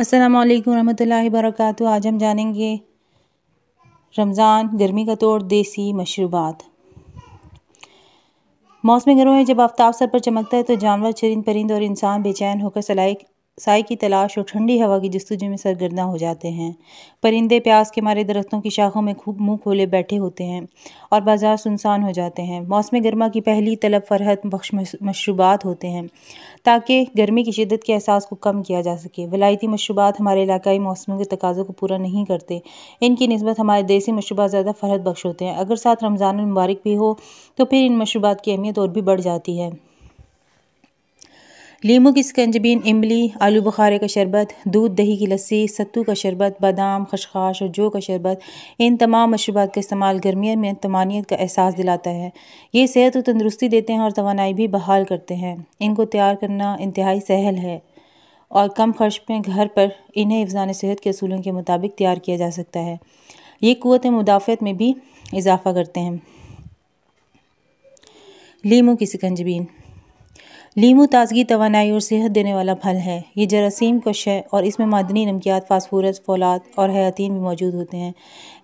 अस्सलाम वालेकुम रहमतुल्लाहि आज हम जानेंगे रमज़ान गर्मी का तोड़ देसी मशरूबात मौसम गर्म है जब आफ्ताब सर पर चमकता है तो जानवर चरिंद परिंद और इंसान बेचैन होकर सलाई साय की तलाश और ठंडी हवा की जस्तजू में सरगर्दा हो जाते हैं परिंदे प्यास के मारे दरख्तों की शाखों में खूब मुंह खोले बैठे होते हैं और बाजार सुनसान हो जाते हैं मौसम गर्मा की पहली तलब फरहत बख्श मशरूबात होते हैं ताकि गर्मी की शिदत के एहसास को कम किया जा सके वलायती मशरूबात हमारे इलाकई मौसमों के तकाज़ों को पूरा नहीं करते इनकी नस्बत हमारे देसी मशरूबात ज़्यादा फरहत बख्श होते हैं अगर साथ रमज़ान मुबारक भी हो तो फिर इन मशरूबा की अहमियत और भी बढ़ जाती है लीमू की सिकंजबीन इमली आलू बुखारे का शरबत दूध दही की लस्सी सत्तू का शरबत बादाम खशखाश और जौ का शरबत इन तमाम मशरूबात का इस्तेमाल गर्मियों में तमानियत का एहसास दिलाता है ये सेहत और तंदरुस्ती देते हैं और तोानाई भी बहाल करते हैं इनको तैयार करना इंतहाई सहल है और कम खर्च में घर पर इन्हें अफजान सेहत के असूलों के मुताबिक तैयार किया जा सकता है ये क़वत मुदाफ़त में भी इजाफ़ा करते हैं लीमू की सिकंजबीन लीमू ताजगी तोानाई और सेहत देने वाला फल है ये जरासीम कश है और इसमें मादनी नमकियात फास्फोरस फौलाद और हयातीन भी मौजूद होते हैं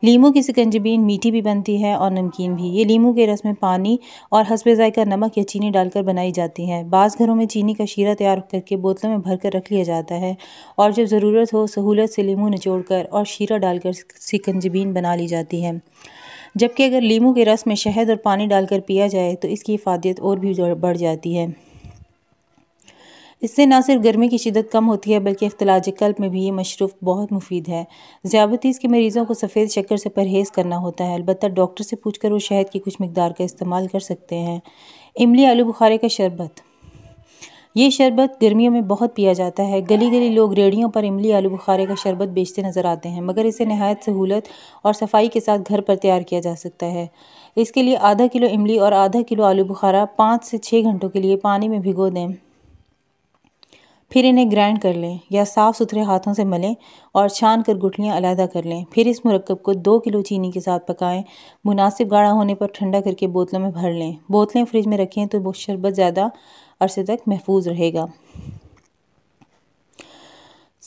लीमू की सिकंजबीन मीठी भी बनती है और नमकीन भी ये लीमू के रस में पानी और हसब ज़ायका नमक या चीनी डालकर बनाई जाती है बास घरों में चीनी का शीरा तैयार करके बोतलों में भर कर रख लिया जाता है और जब ज़रूरत हो सहूलत से लीमू निचोड़ कर और शीरा डालकर सिकंजबीन बना ली जाती है जबकि अगर लीमू के रस में शहद और पानी डालकर पिया जाए तो इसकी हिफाजत और भी बढ़ जाती है इससे ना सिर्फ गर्मी की शिदत कम होती है बल्कि अख्तलाज कल्प में भी ये मशरूफ बहुत मुफीद है ज्यावतीस के मरीज़ों को सफ़ेद शक्कर से परहेज़ करना होता है अलबत् डॉक्टर से पूछ कर वो शहद की कुछ मकदार का इस्तेमाल कर सकते हैं इमली आलू बुखारे का शरबत ये शरबत गर्मियों में बहुत पिया जाता है गली गली लोग रेड़ियों पर इमली आलू बुखारे का शरबत बेचते नज़र आते हैं मगर इसे नहायत सहूलत और सफाई के साथ घर पर तैयार किया जा सकता है इसके लिए आधा किलो इमली और आधा किलो आलू बुखारा पाँच से छः घंटों के लिए पानी में भिगो दें फिर इन्हें ग्राइंड कर लें या साफ़ सुथरे हाथों से मलें और छान कर गुठलियाँ अलहदा कर लें फिर इस मुरक्ब को दो किलो चीनी के साथ पकाएं मुनासिब गाढ़ा होने पर ठंडा करके बोतलों में भर लें बोतलें फ्रिज में रखें तो शरबत ज़्यादा अरसे तक महफूज रहेगा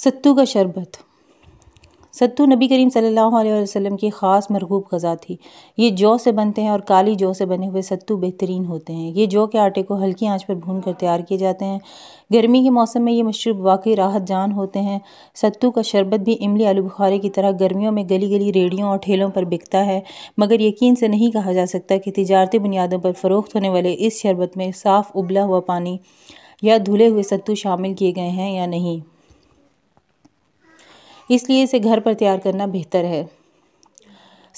सत्तू का शरबत सत्तू नबी करीम सल्लल्लाहु अलैहि वसल्लम की ख़ास मरगूब गज़ा थी ये जौ से बनते हैं और काली जौ से बने हुए सत्तू बेहतरीन होते हैं ये जौ के आटे को हल्की आंच पर भून कर तैयार किए जाते हैं गर्मी के मौसम में ये मशरूब वाकई राहत जान होते हैं सत्तू का शरबत भी इमली आलू बुखारे की तरह गर्मियों में गली गली रेडियों और ठेलों पर बिकता है मगर यकीन से नहीं कहा जा सकता कि तजारती बुनियादों पर फ़रोख्त होने वाले इस शरबत में साफ़ उबला हुआ पानी या धुले हुए सत्तू शामिल किए गए हैं या नहीं इसलिए इसे घर पर तैयार करना बेहतर है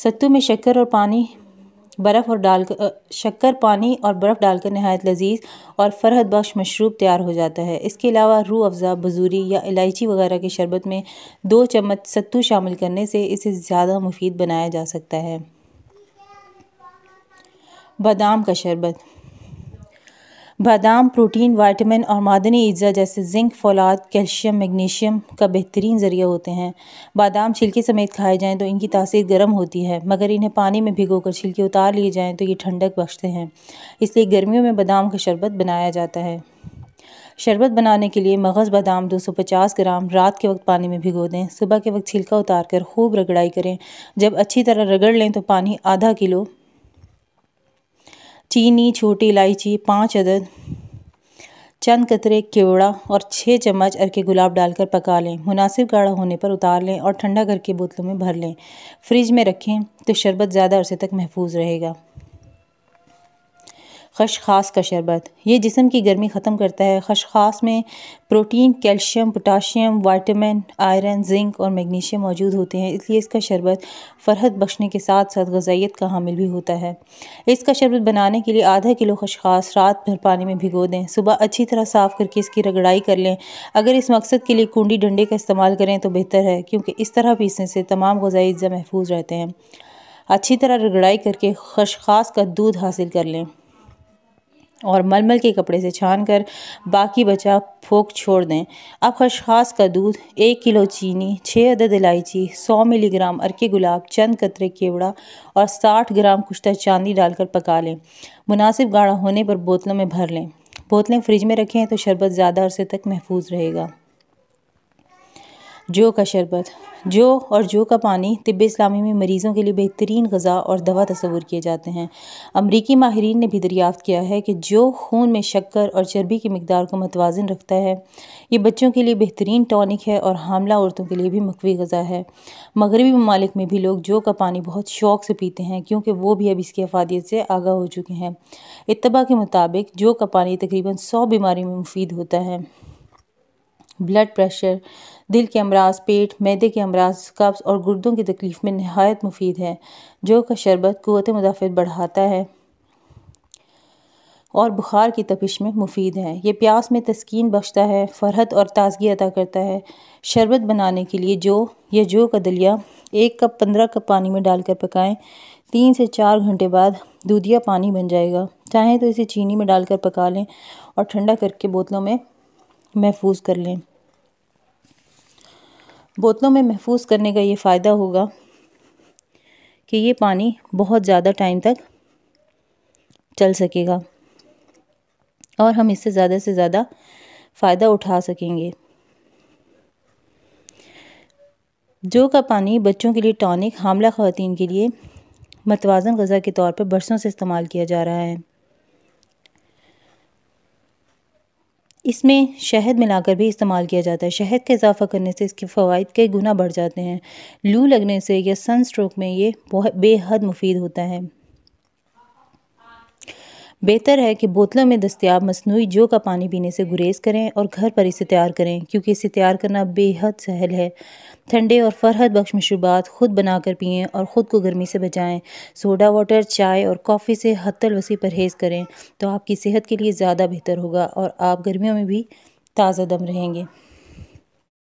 सत्तू में शक्कर और पानी बर्फ़ और डाल शक्कर पानी और बर्फ़ डालकर नहायत लजीज और फरहद बख्श मशरूब तैयार हो जाता है इसके अलावा रू अफ़ज़ा बजूरी या इलायची वगैरह के शरबत में दो चम्मच सत्तू शामिल करने से इसे ज़्यादा मुफीद बनाया जा सकता है बादाम का शरबत बादाम प्रोटीन वाइटमिन और मादनी अज्जा जैसे जिंक फौलाद कैल्शियम मैग्नीशियम का बेहतरीन ज़रिया होते हैं बादाम छिलके समेत खाए जाएं तो इनकी तासीर गर्म होती है मगर इन्हें पानी में भिगोकर छिलके उतार लिए जाएं तो ये ठंडक बख्शते हैं इसलिए गर्मियों में बादाम का शरबत बनाया जाता है शरबत बनाने के लिए मगज़ बादाम 250 ग्राम रात के वक्त पानी में भिगो दें सुबह के वक्त छिलका उतार कर खूब रगड़ाई करें जब अच्छी तरह रगड़ लें तो पानी आधा किलो चीनी छोटी इलायची पाँच अदद चंद कतरे केवड़ा और छः चम्मच अरके गुलाब डालकर पका लें मुनासिब गाढ़ा होने पर उतार लें और ठंडा करके बोतलों में भर लें फ्रिज में रखें तो शरबत ज़्यादा अरसे तक महफूज रहेगा खशखास का शरबत ये जिसम की गर्मी ख़त्म करता है खशखास में protein calcium potassium vitamin iron zinc और मैग्नीशियम मौजूद होते हैं इसलिए इसका शरबत फरहत बख्शने के साथ साथ गजाइत का हामिल भी होता है इसका शरबत बनाने के लिए आधा किलो खशखास रात भर पानी में भिगो दें सुबह अच्छी तरह साफ़ करके इसकी रगड़ाई कर लें अगर इस मकसद के लिए कुंडी डंडे का इस्तेमाल करें तो बेहतर है क्योंकि इस तरह पीसने से तमाम गजाई महफूज रहते हैं अच्छी तरह रगड़ाई करके खशखास का दूध हासिल कर लें और मलमल के कपड़े से छान कर बाकी बचा फोक छोड़ दें अब खशखास का दूध एक किलो चीनी छः अदद इलायची सौ मिलीग्राम अरके गुलाब चंद कतरे केवड़ा और साठ ग्राम कुश्ता चांदी डालकर पका लें मुनासिब गाढ़ा होने पर बोतलों में भर लें बोतलें फ्रिज में रखें तो शरबत ज़्यादा अरसे तक महफूज रहेगा जो का शरबत जो और जो का पानी तिब इस्लामी में मरीज़ों के लिए बेहतरीन गज़ा और दवा तस्वूर किए जाते हैं अमरीकी माहरीन ने भी दरियाफ़्त किया है कि जो खून में शक्कर और चर्बी की मकदार को मतवाजन रखता है ये बच्चों के लिए बेहतरीन टॉनिक है और हामला औरतों के लिए भी मकवी गज़ा है मगरबी ममालिक में भी लोग जो का पानी बहुत शौक़ से पीते हैं क्योंकि वो भी अब इसकी अफादियत से आगा हो चुके हैं इतबा के मुताबिक जो का पानी तकरीबन सौ बीमारी में मुफीद होता है ब्लड प्रेशर दिल के अमराज पेट मैदे के अमराज कब्ज़ और गुर्दों की तकलीफ़ में नहायत मुफीद है जौ का शरबत क़वत मुदाफ़त बढ़ाता है और बुखार की तपिश में मुफीद है यह प्यास में तस्कीन बख्शता है फरहत और ताजगी अदा करता है शरबत बनाने के लिए जो या जो का दलिया एक कप पंद्रह कप पानी में डालकर पकाएं तीन से चार घंटे बाद दूधिया पानी बन जाएगा चाहें तो इसे चीनी में डालकर पका लें और ठंडा करके बोतलों में महफूज कर लें बोतलों में महफूज करने का ये फ़ायदा होगा कि ये पानी बहुत ज़्यादा टाइम तक चल सकेगा और हम इससे ज़्यादा से ज़्यादा फ़ायदा उठा सकेंगे जो का पानी बच्चों के लिए टॉनिक हामला ख़वान के लिए मतवाजन गज़ा के तौर पर बरसों से इस्तेमाल किया जा रहा है इसमें शहद मिलाकर भी इस्तेमाल किया जाता है शहद का इजाफ़ा करने से इसके फ़वाद कई गुना बढ़ जाते हैं लू लगने से या सन स्ट्रोक में ये बहुत बेहद मुफीद होता है बेहतर है कि बोतलों में दस्तियाब मसनू जो का पानी पीने से गुरेज करें और घर पर इसे तैयार करें क्योंकि इसे तैयार करना बेहद सहल है ठंडे और फरहत बख्श मशरूबात खुद बनाकर पिएं और ख़ुद को गर्मी से बचाएं सोडा वाटर चाय और कॉफ़ी से हतल वसी परहेज़ करें तो आपकी सेहत के लिए ज़्यादा बेहतर होगा और आप गर्मियों में भी ताज़ा दम रहेंगे